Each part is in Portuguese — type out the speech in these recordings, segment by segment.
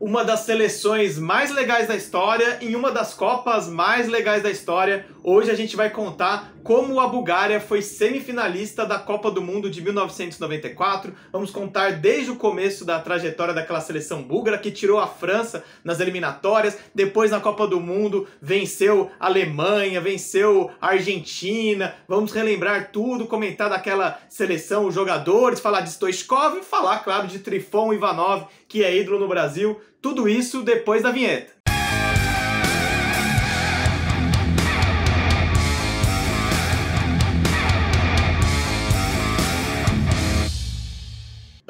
uma das seleções mais legais da história, em uma das Copas mais legais da história, Hoje a gente vai contar como a Bulgária foi semifinalista da Copa do Mundo de 1994. Vamos contar desde o começo da trajetória daquela seleção búlgara que tirou a França nas eliminatórias, depois na Copa do Mundo venceu a Alemanha, venceu a Argentina. Vamos relembrar tudo, comentar daquela seleção, os jogadores, falar de Stoichkov e falar, claro, de Trifon Ivanov, que é ídolo no Brasil. Tudo isso depois da vinheta.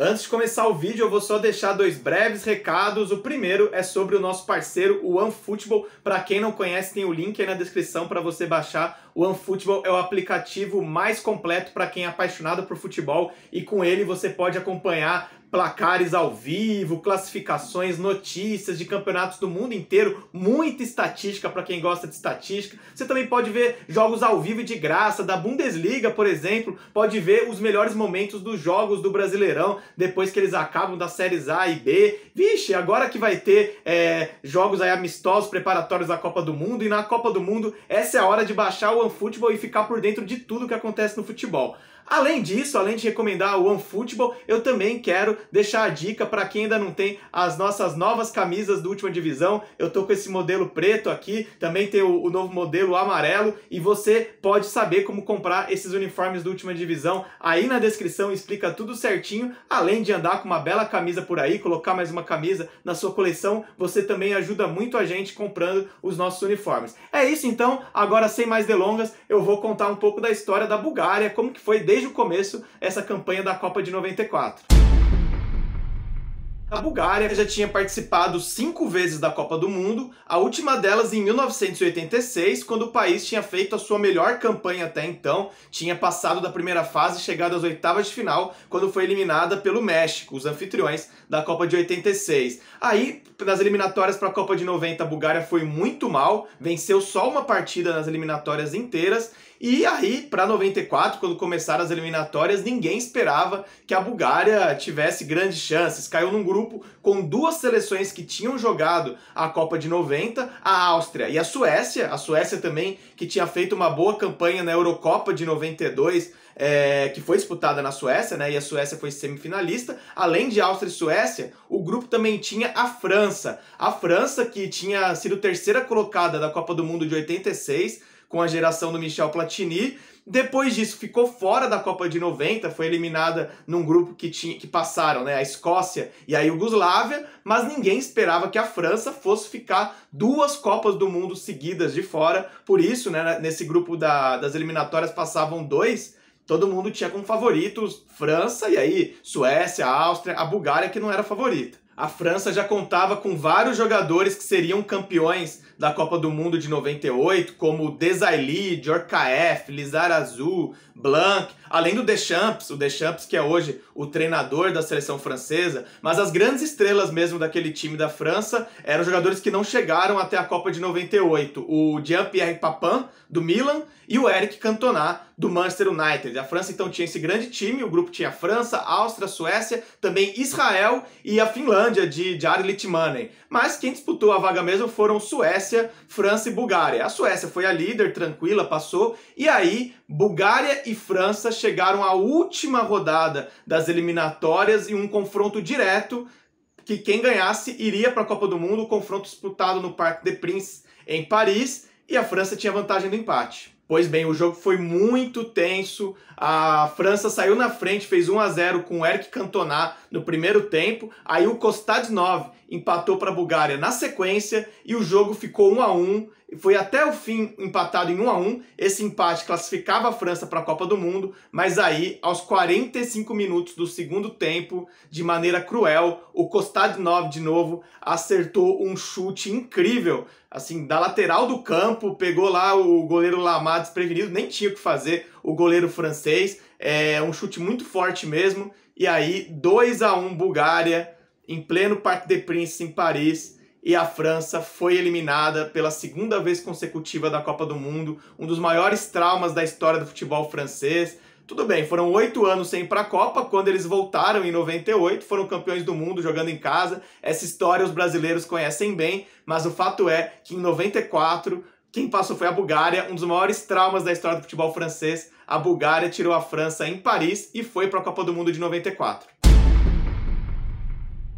Antes de começar o vídeo, eu vou só deixar dois breves recados. O primeiro é sobre o nosso parceiro, o OneFootball. Para quem não conhece, tem o link aí na descrição para você baixar. O OneFootball é o aplicativo mais completo para quem é apaixonado por futebol e com ele você pode acompanhar placares ao vivo, classificações, notícias de campeonatos do mundo inteiro, muita estatística para quem gosta de estatística. Você também pode ver jogos ao vivo e de graça da Bundesliga, por exemplo, pode ver os melhores momentos dos jogos do Brasileirão depois que eles acabam das séries A e B. Vixe, agora que vai ter é, jogos aí amistosos preparatórios da Copa do Mundo e na Copa do Mundo essa é a hora de baixar o OneFootball e ficar por dentro de tudo que acontece no futebol. Além disso, além de recomendar o OneFootball, eu também quero deixar a dica para quem ainda não tem as nossas novas camisas do Última Divisão. Eu tô com esse modelo preto aqui, também tem o, o novo modelo amarelo e você pode saber como comprar esses uniformes do Última Divisão. Aí na descrição explica tudo certinho, além de andar com uma bela camisa por aí, colocar mais uma camisa na sua coleção, você também ajuda muito a gente comprando os nossos uniformes. É isso então, agora sem mais delongas, eu vou contar um pouco da história da Bulgária, como que foi desde desde o começo essa campanha da Copa de 94. A Bulgária já tinha participado cinco vezes da Copa do Mundo, a última delas em 1986, quando o país tinha feito a sua melhor campanha até então, tinha passado da primeira fase e chegado às oitavas de final, quando foi eliminada pelo México, os anfitriões da Copa de 86. Aí, nas eliminatórias para a Copa de 90, a Bulgária foi muito mal, venceu só uma partida nas eliminatórias inteiras e aí, para 94, quando começaram as eliminatórias, ninguém esperava que a Bulgária tivesse grandes chances. Caiu num grupo com duas seleções que tinham jogado a Copa de 90, a Áustria e a Suécia. A Suécia também, que tinha feito uma boa campanha na Eurocopa de 92, é, que foi disputada na Suécia, né? E a Suécia foi semifinalista. Além de Áustria e Suécia, o grupo também tinha a França. A França, que tinha sido terceira colocada da Copa do Mundo de 86, com a geração do Michel Platini. Depois disso, ficou fora da Copa de 90, foi eliminada num grupo que, tinha, que passaram né, a Escócia e a Iugoslávia, mas ninguém esperava que a França fosse ficar duas Copas do Mundo seguidas de fora. Por isso, né, nesse grupo da, das eliminatórias passavam dois todo mundo tinha como favoritos França e aí Suécia, Áustria, a Bulgária que não era favorita. A França já contava com vários jogadores que seriam campeões da Copa do Mundo de 98, como Desailly, Djorkaeff, Lizar Azul, Blanc, além do Deschamps, o Deschamps que é hoje o treinador da seleção francesa, mas as grandes estrelas mesmo daquele time da França eram jogadores que não chegaram até a Copa de 98. O Jean-Pierre Papin, do Milan, e o Eric Cantona, do Manchester United. A França então tinha esse grande time, o grupo tinha a França, Áustria, Suécia, também Israel e a Finlândia de Jari Litmanen. Mas quem disputou a vaga mesmo foram Suécia Suécia, França e Bulgária. A Suécia foi a líder, tranquila, passou. E aí, Bulgária e França chegaram à última rodada das eliminatórias e um confronto direto que quem ganhasse iria para a Copa do Mundo, confronto disputado no Parque de Princes em Paris, e a França tinha vantagem do empate. Pois bem, o jogo foi muito tenso. A França saiu na frente, fez 1 a 0 com o Eric Cantona no primeiro tempo. Aí o Kostadinov empatou para a Bulgária na sequência e o jogo ficou 1 a 1. Foi até o fim empatado em 1 a 1. Esse empate classificava a França para a Copa do Mundo, mas aí aos 45 minutos do segundo tempo, de maneira cruel, o Kostadinov de novo acertou um chute incrível assim, da lateral do campo, pegou lá o goleiro Lamar desprevenido, nem tinha o que fazer o goleiro francês. É um chute muito forte mesmo. E aí, 2 a 1 Bulgária, em pleno Parc des Princes, em Paris. E a França foi eliminada pela segunda vez consecutiva da Copa do Mundo, um dos maiores traumas da história do futebol francês. Tudo bem, foram oito anos sem ir para a Copa, quando eles voltaram em 98, foram campeões do mundo jogando em casa. Essa história os brasileiros conhecem bem, mas o fato é que em 94 quem passou foi a Bulgária, um dos maiores traumas da história do futebol francês. A Bulgária tirou a França em Paris e foi para a Copa do Mundo de 94.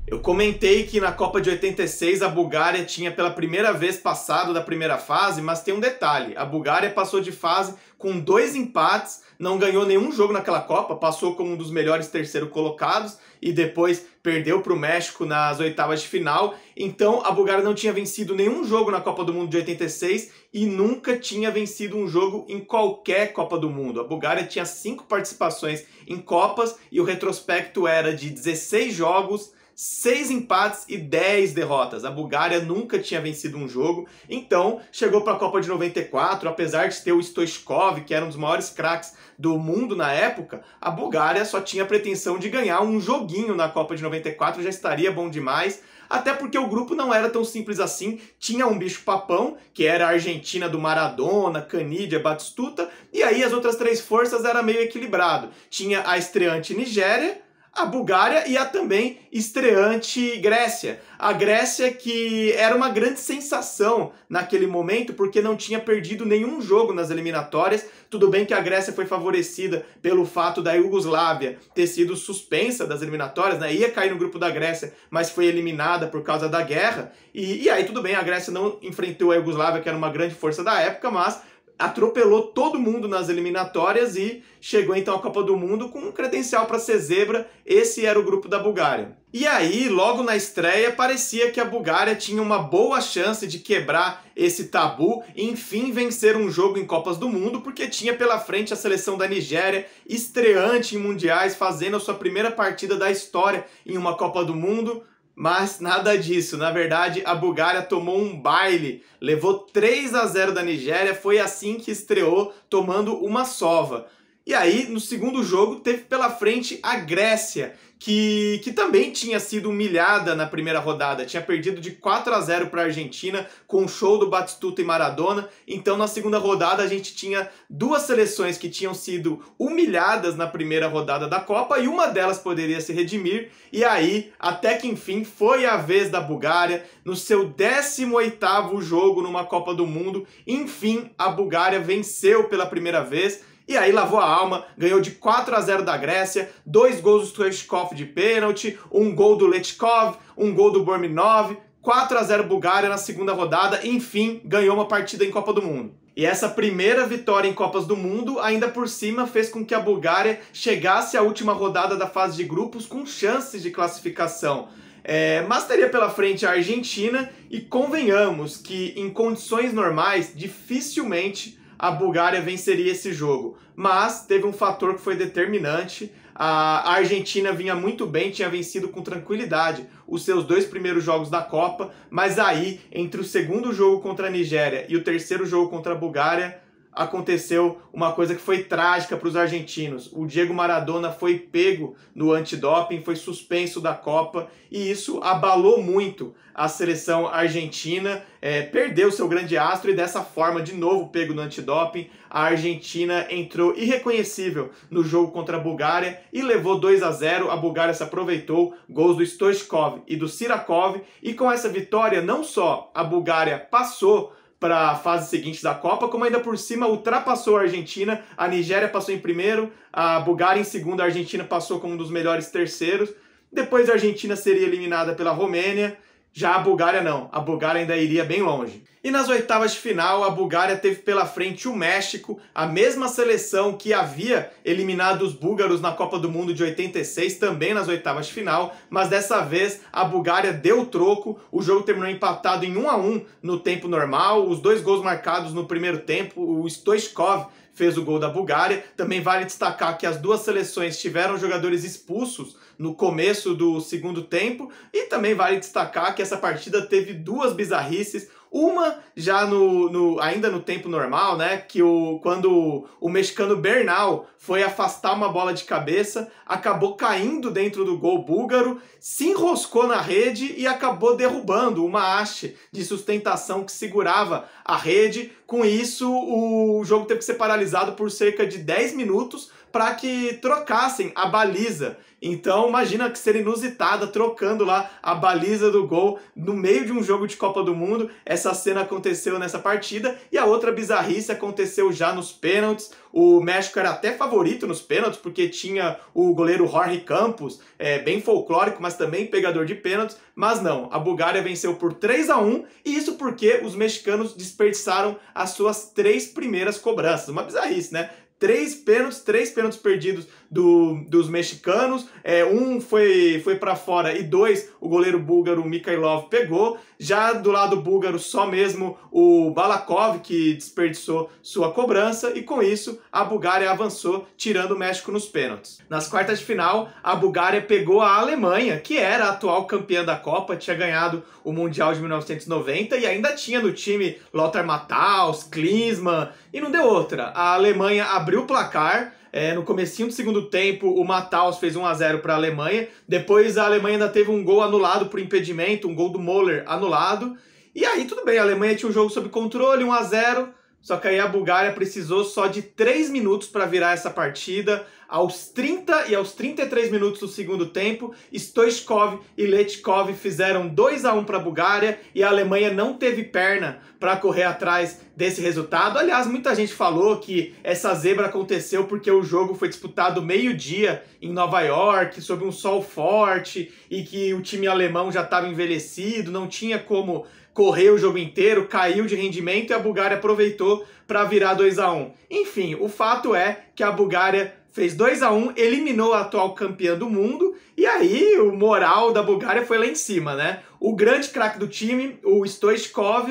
Eu comentei que na Copa de 86 a Bulgária tinha pela primeira vez passado da primeira fase, mas tem um detalhe: a Bulgária passou de fase com dois empates, não ganhou nenhum jogo naquela Copa, passou como um dos melhores terceiro colocados e depois perdeu para o México nas oitavas de final. Então a Bulgária não tinha vencido nenhum jogo na Copa do Mundo de 86 e nunca tinha vencido um jogo em qualquer Copa do Mundo. A Bulgária tinha cinco participações em Copas e o retrospecto era de 16 jogos seis empates e 10 derrotas. A Bulgária nunca tinha vencido um jogo, então chegou para a Copa de 94, apesar de ter o Stoichkov, que era um dos maiores craques do mundo na época, a Bulgária só tinha pretensão de ganhar um joguinho na Copa de 94, já estaria bom demais. Até porque o grupo não era tão simples assim. Tinha um bicho papão, que era a Argentina do Maradona, Canídia, Batistuta, e aí as outras três forças era meio equilibrado. Tinha a estreante Nigéria, a Bulgária e a também estreante Grécia. A Grécia que era uma grande sensação naquele momento porque não tinha perdido nenhum jogo nas eliminatórias. Tudo bem que a Grécia foi favorecida pelo fato da Iugoslávia ter sido suspensa das eliminatórias, né? ia cair no grupo da Grécia, mas foi eliminada por causa da guerra. E, e aí tudo bem, a Grécia não enfrentou a Iugoslávia, que era uma grande força da época, mas atropelou todo mundo nas eliminatórias e chegou então à Copa do Mundo com um credencial para ser zebra. Esse era o grupo da Bulgária. E aí, logo na estreia, parecia que a Bulgária tinha uma boa chance de quebrar esse tabu e enfim vencer um jogo em Copas do Mundo, porque tinha pela frente a seleção da Nigéria, estreante em mundiais, fazendo a sua primeira partida da história em uma Copa do Mundo mas nada disso. Na verdade, a Bulgária tomou um baile, levou 3 a 0 da Nigéria. Foi assim que estreou, tomando uma sova. E aí, no segundo jogo, teve pela frente a Grécia, que, que também tinha sido humilhada na primeira rodada, tinha perdido de 4 a 0 para a Argentina com o show do Batistuta e Maradona. Então, na segunda rodada, a gente tinha duas seleções que tinham sido humilhadas na primeira rodada da Copa e uma delas poderia se redimir. E aí, até que enfim, foi a vez da Bulgária no seu 18 jogo numa Copa do Mundo. Enfim, a Bulgária venceu pela primeira vez e aí lavou a alma, ganhou de 4 a 0 da Grécia, dois gols do Stoichkov de pênalti, um gol do Letkov, um gol do Borminov, 4 a 0 Bulgária na segunda rodada, e, enfim, ganhou uma partida em Copa do Mundo. E essa primeira vitória em Copas do Mundo, ainda por cima, fez com que a Bulgária chegasse à última rodada da fase de grupos com chances de classificação. É, mas teria pela frente a Argentina e convenhamos que, em condições normais, dificilmente a Bulgária venceria esse jogo. Mas teve um fator que foi determinante. A Argentina vinha muito bem, tinha vencido com tranquilidade os seus dois primeiros jogos da Copa, mas aí, entre o segundo jogo contra a Nigéria e o terceiro jogo contra a Bulgária, aconteceu uma coisa que foi trágica para os argentinos. O Diego Maradona foi pego no antidoping, foi suspenso da Copa e isso abalou muito a seleção argentina. É, perdeu seu grande astro e dessa forma, de novo pego no antidoping, a Argentina entrou irreconhecível no jogo contra a Bulgária e levou 2 a 0. A Bulgária se aproveitou, gols do Stoichkov e do Sirakov e com essa vitória não só a Bulgária passou para a fase seguinte da Copa, como ainda por cima ultrapassou a Argentina, a Nigéria passou em primeiro, a Bulgária em segundo, a Argentina passou como um dos melhores terceiros. Depois a Argentina seria eliminada pela Romênia, já a Bulgária não, a Bulgária ainda iria bem longe. E nas oitavas de final, a Bulgária teve pela frente o México, a mesma seleção que havia eliminado os búlgaros na Copa do Mundo de 86, também nas oitavas de final, mas dessa vez a Bulgária deu o troco, o jogo terminou empatado em 1 a 1 no tempo normal, os dois gols marcados no primeiro tempo, o Stoichkov fez o gol da Bulgária. Também vale destacar que as duas seleções tiveram jogadores expulsos no começo do segundo tempo. E também vale destacar que essa partida teve duas bizarrices. Uma já no, no, ainda no tempo normal, né? Que o, quando o mexicano Bernal foi afastar uma bola de cabeça, acabou caindo dentro do gol búlgaro, se enroscou na rede e acabou derrubando uma haste de sustentação que segurava a rede. Com isso, o jogo teve que ser paralisado por cerca de 10 minutos para que trocassem a baliza. Então, imagina que ser inusitada trocando lá a baliza do gol no meio de um jogo de Copa do Mundo. Essa cena aconteceu nessa partida e a outra bizarrice aconteceu já nos pênaltis. O México era até favorito nos pênaltis, porque tinha o goleiro Jorge Campos, é, bem folclórico, mas também pegador de pênaltis. Mas não, a Bulgária venceu por 3 a 1 e isso porque os mexicanos desperdiçaram as suas três primeiras cobranças. Uma bizarrice, né? Três pênaltis, três pênaltis perdidos do, dos mexicanos. É, um foi, foi para fora e dois o goleiro búlgaro Mikhailov pegou. Já do lado búlgaro, só mesmo o Balakov que desperdiçou sua cobrança. E com isso, a Bulgária avançou, tirando o México nos pênaltis. Nas quartas de final, a Bulgária pegou a Alemanha, que era a atual campeã da Copa, tinha ganhado o Mundial de 1990 e ainda tinha no time Lothar Matthaus, Klinsmann, e não deu outra. A Alemanha abriu o placar, é, no comecinho do segundo tempo, o Matheus fez 1 a 0 para a Alemanha. Depois a Alemanha ainda teve um gol anulado por impedimento, um gol do Moller anulado. E aí tudo bem, a Alemanha tinha um jogo sob controle, 1 a 0 só que aí a Bulgária precisou só de 3 minutos para virar essa partida. Aos 30 e aos 33 minutos do segundo tempo, Stoichkov e Letkov fizeram 2 a 1 para a Bulgária e a Alemanha não teve perna para correr atrás desse resultado. Aliás, muita gente falou que essa zebra aconteceu porque o jogo foi disputado meio-dia em Nova York, sob um sol forte e que o time alemão já estava envelhecido, não tinha como correu o jogo inteiro, caiu de rendimento e a Bulgária aproveitou para virar 2 a 1. Enfim, o fato é que a Bulgária fez 2 a 1, eliminou a atual campeã do mundo e aí o moral da Bulgária foi lá em cima, né? O grande craque do time, o Stoichkov,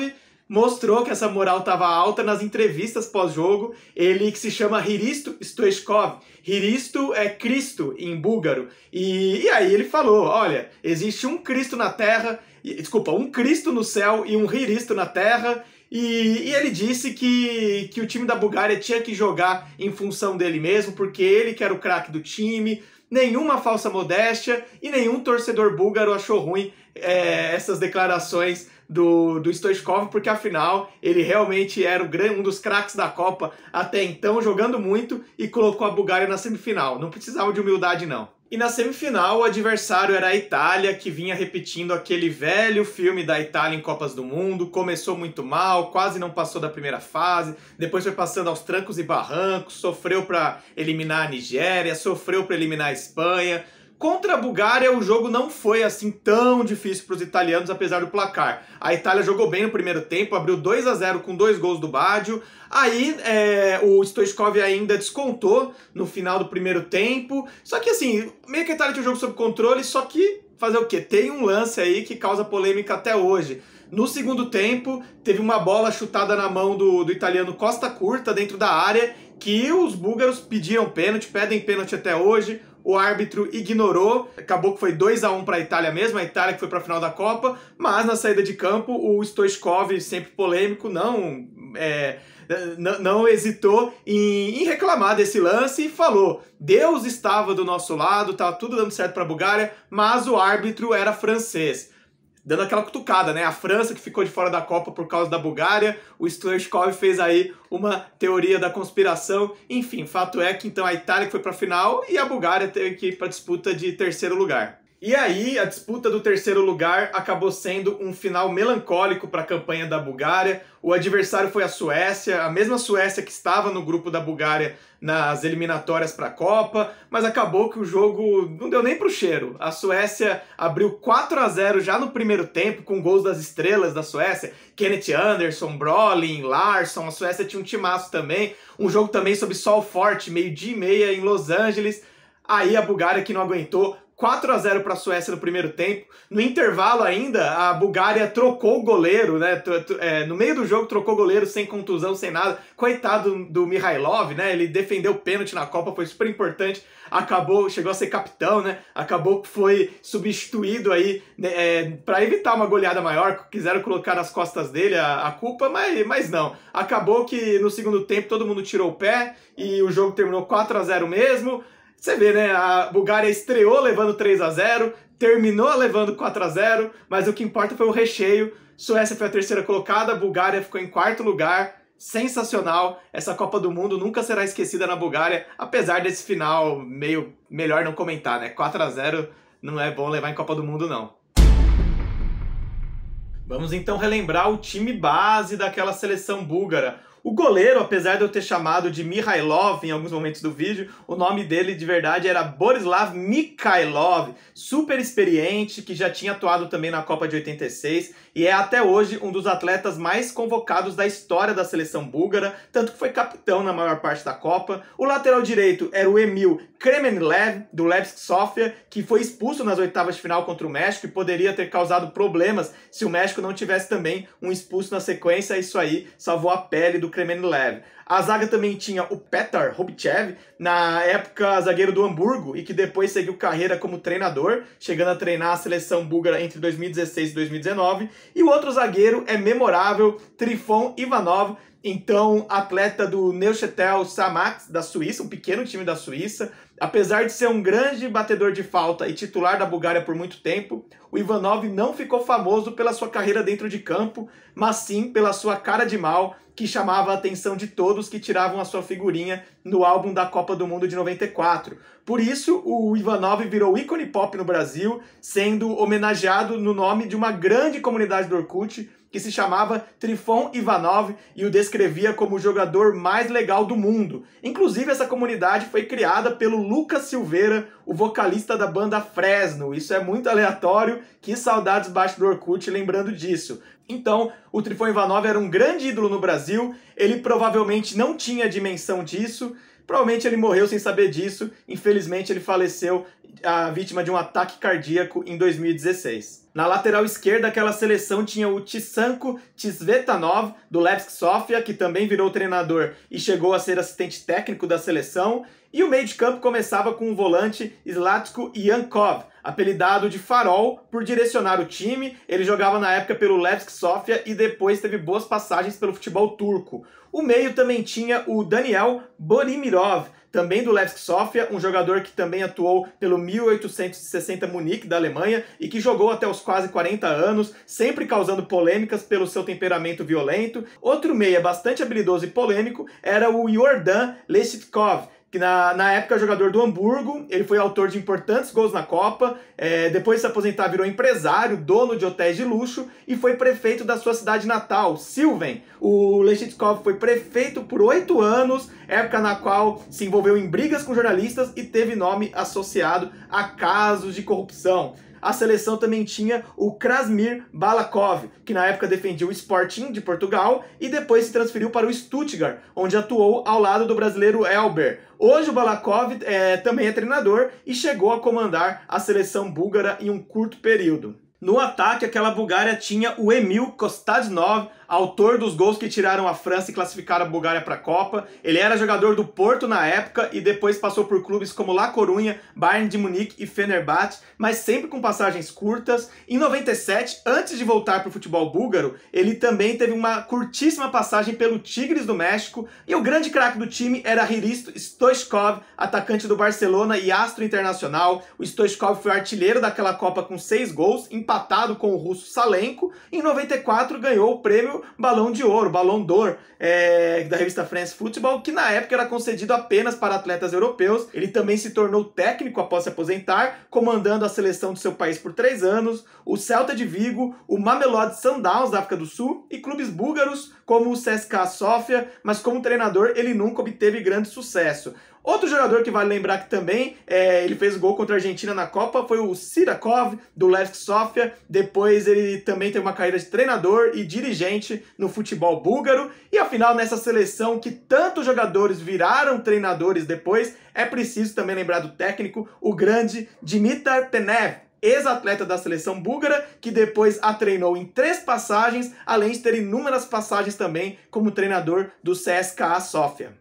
mostrou que essa moral estava alta nas entrevistas pós-jogo. Ele que se chama Hiristo Stoichkov. Hiristo é Cristo em búlgaro. E, e aí ele falou: olha, existe um Cristo na Terra desculpa, um Cristo no céu e um Riristo na terra, e, e, ele disse que, que o time da Bulgária tinha que jogar em função dele mesmo, porque ele que era o craque do time, nenhuma falsa modéstia e nenhum torcedor búlgaro achou ruim é, essas declarações do, do Stoichkov, porque afinal ele realmente era o, um dos craques da Copa até então, jogando muito e colocou a Bulgária na semifinal. Não precisava de humildade, não. E na semifinal, o adversário era a Itália, que vinha repetindo aquele velho filme da Itália em Copas do Mundo. Começou muito mal, quase não passou da primeira fase, depois foi passando aos trancos e barrancos, sofreu para eliminar a Nigéria, sofreu para eliminar a Espanha, Contra a Bulgária, o jogo não foi assim tão difícil para os italianos, apesar do placar. A Itália jogou bem no primeiro tempo, abriu 2 a 0 com dois gols do Baggio. Aí é, o Stoichkov ainda descontou no final do primeiro tempo. Só que assim, meio que a Itália tinha o jogo sob controle, só que fazer o quê? Tem um lance aí que causa polêmica até hoje. No segundo tempo, teve uma bola chutada na mão do, do italiano Costa Curta dentro da área, que os búlgaros pediam pênalti, pedem pênalti até hoje o árbitro ignorou, acabou que foi 2 a 1 para a Itália mesmo, a Itália que foi para a final da Copa, mas na saída de campo o Stoichkov, sempre polêmico, não é, não, hesitou em, em, reclamar desse lance e falou: Deus estava do nosso lado, estava tudo dando certo para a Bulgária, mas o árbitro era francês dando aquela cutucada, né? A França que ficou de fora da Copa por causa da Bulgária, o Stuart fez aí uma teoria da conspiração. Enfim, fato é que então a Itália foi para a final e a Bulgária teve que ir para disputa de terceiro lugar. E aí, a disputa do terceiro lugar acabou sendo um final melancólico para a campanha da Bulgária. O adversário foi a Suécia, a mesma Suécia que estava no grupo da Bulgária nas eliminatórias para a Copa, mas acabou que o jogo não deu nem para o cheiro. A Suécia abriu 4 a 0 já no primeiro tempo com gols das estrelas da Suécia, Kenneth Anderson, Brolin, Larsson. A Suécia tinha um timaço também, um jogo também sob sol forte, meio-dia e meia em Los Angeles. Aí a Bulgária que não aguentou 4 a 0 para a Suécia no primeiro tempo. No intervalo ainda, a Bulgária trocou o goleiro, né? É, no meio do jogo trocou o goleiro sem contusão, sem nada. Coitado do Mihailov, né? Ele defendeu o pênalti na Copa, foi super importante. Acabou, chegou a ser capitão, né? Acabou que foi substituído aí né? é, para evitar uma goleada maior. Quiseram colocar nas costas dele a, a culpa, mas, mas não. Acabou que no segundo tempo todo mundo tirou o pé e o jogo terminou 4 a 0 mesmo. Você vê, né? A Bulgária estreou levando 3 a 0 terminou levando 4 a 0 mas o que importa foi o recheio. Suécia foi a terceira colocada, a Bulgária ficou em quarto lugar. Sensacional! Essa Copa do Mundo nunca será esquecida na Bulgária, apesar desse final meio melhor não comentar, né? 4 a 0 não é bom levar em Copa do Mundo, não. Vamos então relembrar o time base daquela seleção búlgara. O goleiro, apesar de eu ter chamado de Mihailov em alguns momentos do vídeo, o nome dele de verdade era Borislav Mikhailov, super experiente, que já tinha atuado também na Copa de 86 e é até hoje um dos atletas mais convocados da história da seleção búlgara, tanto que foi capitão na maior parte da Copa. O lateral direito era o Emil Kremenlev, do Levski Sofia, que foi expulso nas oitavas de final contra o México e poderia ter causado problemas se o México não tivesse também um expulso na sequência. Isso aí salvou a pele do Lev. A zaga também tinha o Petar Hobchev, na época zagueiro do Hamburgo, e que depois seguiu carreira como treinador, chegando a treinar a seleção búlgara entre 2016 e 2019. E o outro zagueiro é memorável, Trifon Ivanov, então atleta do Neuchâtel Samax, da Suíça, um pequeno time da Suíça. Apesar de ser um grande batedor de falta e titular da Bulgária por muito tempo, o Ivanov não ficou famoso pela sua carreira dentro de campo, mas sim pela sua cara de mal que chamava a atenção de todos que tiravam a sua figurinha no álbum da Copa do Mundo de 94. Por isso, o Ivanov virou ícone pop no Brasil, sendo homenageado no nome de uma grande comunidade do Orkut que se chamava Trifon Ivanov e o descrevia como o jogador mais legal do mundo. Inclusive, essa comunidade foi criada pelo Lucas Silveira, o vocalista da banda Fresno. Isso é muito aleatório, que saudades baixo do Orkut lembrando disso. Então, o Trifon Ivanov era um grande ídolo no Brasil, ele provavelmente não tinha dimensão disso, provavelmente ele morreu sem saber disso, infelizmente ele faleceu a vítima de um ataque cardíaco em 2016. Na lateral esquerda, aquela seleção tinha o Tissanko Tisvetanov, do Levski Sofia, que também virou treinador e chegou a ser assistente técnico da seleção, e o meio de campo começava com o volante Slatko Yankov, apelidado de Farol por direcionar o time. Ele jogava na época pelo Levsk Sofia e depois teve boas passagens pelo futebol turco. O meio também tinha o Daniel Borimirov, também do Levsk Sofia, um jogador que também atuou pelo 1860 Munique da Alemanha e que jogou até os quase 40 anos, sempre causando polêmicas pelo seu temperamento violento. Outro meia bastante habilidoso e polêmico era o Jordan Lesitkov, que na, na época jogador do Hamburgo, ele foi autor de importantes gols na Copa, é, depois de se aposentar virou empresário, dono de hotéis de luxo e foi prefeito da sua cidade natal, Silven. O Lechitkov foi prefeito por oito anos, época na qual se envolveu em brigas com jornalistas e teve nome associado a casos de corrupção a seleção também tinha o Krasmir Balakov, que na época defendia o Sporting de Portugal e depois se transferiu para o Stuttgart, onde atuou ao lado do brasileiro Elber. Hoje o Balakov é, também é treinador e chegou a comandar a seleção búlgara em um curto período. No ataque, aquela Bulgária tinha o Emil Kostadinov, autor dos gols que tiraram a França e classificaram a Bulgária para a Copa. Ele era jogador do Porto na época e depois passou por clubes como La Corunha, Bayern de Munique e Fenerbahçe, mas sempre com passagens curtas. Em 97, antes de voltar para o futebol búlgaro, ele também teve uma curtíssima passagem pelo Tigres do México e o grande craque do time era Riristo Stoichkov, atacante do Barcelona e astro internacional. O Stoichkov foi artilheiro daquela Copa com seis gols, empatado com o russo Salenko. Em 94, ganhou o prêmio balão de ouro, balão d'or é, da revista France Football, que na época era concedido apenas para atletas europeus. Ele também se tornou técnico após se aposentar, comandando a seleção do seu país por três anos, o Celta de Vigo, o Mamelodi Sundowns da África do Sul e clubes búlgaros como o CSKA Sofia, mas como treinador ele nunca obteve grande sucesso. Outro jogador que vale lembrar que também é, ele fez gol contra a Argentina na Copa foi o Sirakov, do Levski Sofia. Depois ele também teve uma carreira de treinador e dirigente no futebol búlgaro. E afinal, nessa seleção que tantos jogadores viraram treinadores depois, é preciso também lembrar do técnico, o grande Dimitar Tenev, ex-atleta da seleção búlgara, que depois a treinou em três passagens, além de ter inúmeras passagens também como treinador do CSKA Sofia.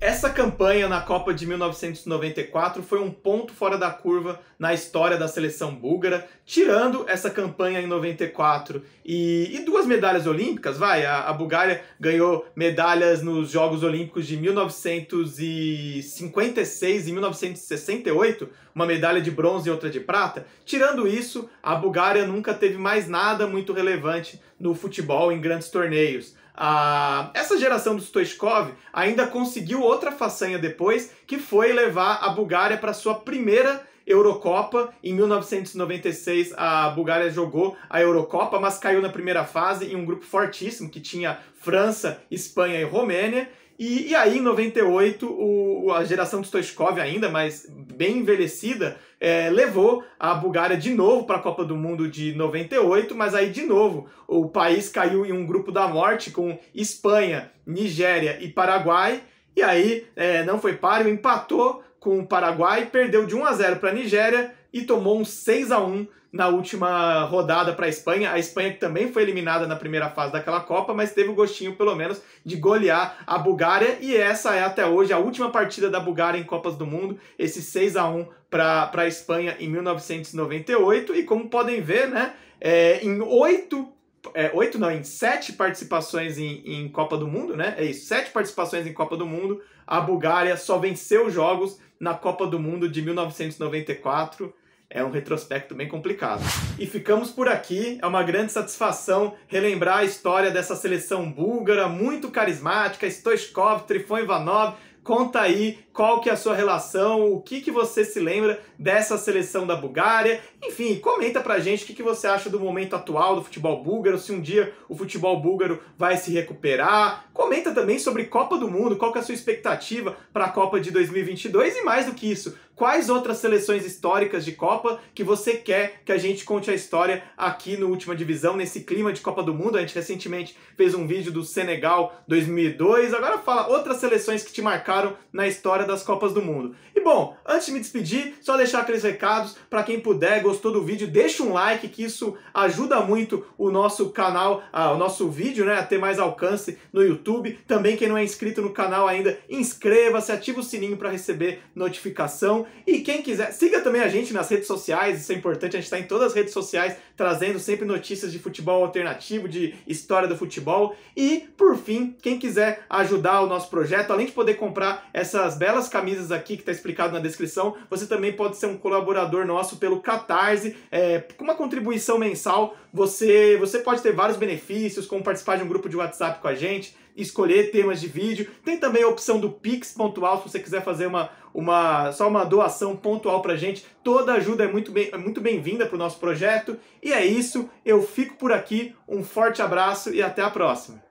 Essa campanha na Copa de 1994 foi um ponto fora da curva na história da seleção búlgara, tirando essa campanha em 94 e, e duas medalhas olímpicas, vai. A, a, Bulgária ganhou medalhas nos Jogos Olímpicos de 1956 e 1968, uma medalha de bronze e outra de prata. Tirando isso, a Bulgária nunca teve mais nada muito relevante no futebol em grandes torneios. Ah, essa geração do Stoichkov ainda conseguiu outra façanha depois, que foi levar a Bulgária para sua primeira Eurocopa, em 1996 a Bulgária jogou a Eurocopa, mas caiu na primeira fase em um grupo fortíssimo que tinha França, Espanha e Romênia. E, e aí, em 98, o, a geração de Stoichkov, ainda mas bem envelhecida, é, levou a Bulgária de novo para a Copa do Mundo de 98, mas aí, de novo, o país caiu em um grupo da morte com Espanha, Nigéria e Paraguai. E aí, é, não foi páreo, empatou com o Paraguai, perdeu de 1 a 0 para a Nigéria e tomou um 6 a 1 na última rodada para a Espanha. A Espanha também foi eliminada na primeira fase daquela Copa, mas teve o gostinho, pelo menos, de golear a Bulgária. E essa é até hoje a última partida da Bulgária em Copas do Mundo, esse 6 a 1 para a Espanha em 1998. E como podem ver, né? É, em oito é, oito não, em sete participações em, em, Copa do Mundo, né? É isso, sete participações em Copa do Mundo. A Bulgária só venceu jogos na Copa do Mundo de 1994. É um retrospecto bem complicado. E ficamos por aqui. É uma grande satisfação relembrar a história dessa seleção búlgara, muito carismática, Stoichkov, Trifon Ivanov, Conta aí qual que é a sua relação, o que, que você se lembra dessa seleção da Bulgária. Enfim, comenta pra gente o que, que você acha do momento atual do futebol búlgaro, se um dia o futebol búlgaro vai se recuperar. Comenta também sobre Copa do Mundo, qual que é a sua expectativa para a Copa de 2022 e mais do que isso, quais outras seleções históricas de Copa que você quer que a gente conte a história aqui no Última Divisão, nesse clima de Copa do Mundo. A gente recentemente fez um vídeo do Senegal 2002. Agora fala outras seleções que te marcaram na história das Copas do Mundo. E bom, antes de me despedir, só deixar aqueles recados para quem puder, gostou do vídeo, deixa um like que isso ajuda muito o nosso canal, ah, o nosso vídeo, né, a ter mais alcance no YouTube. Também quem não é inscrito no canal ainda, inscreva-se, ativa o sininho para receber notificação e quem quiser, siga também a gente nas redes sociais, isso é importante, a gente está em todas as redes sociais trazendo sempre notícias de futebol alternativo, de história do futebol. E, por fim, quem quiser ajudar o nosso projeto, além de poder comprar essas belas camisas aqui que está explicado na descrição, você também pode ser um colaborador nosso pelo Catarse, é, com uma contribuição mensal. Você, você pode ter vários benefícios, como participar de um grupo de WhatsApp com a gente, escolher temas de vídeo. Tem também a opção do Pix pontual, se você quiser fazer uma, uma só uma doação pontual pra gente. Toda ajuda é muito bem-vinda é muito bem para o nosso projeto. E é isso, eu fico por aqui, um forte abraço e até a próxima!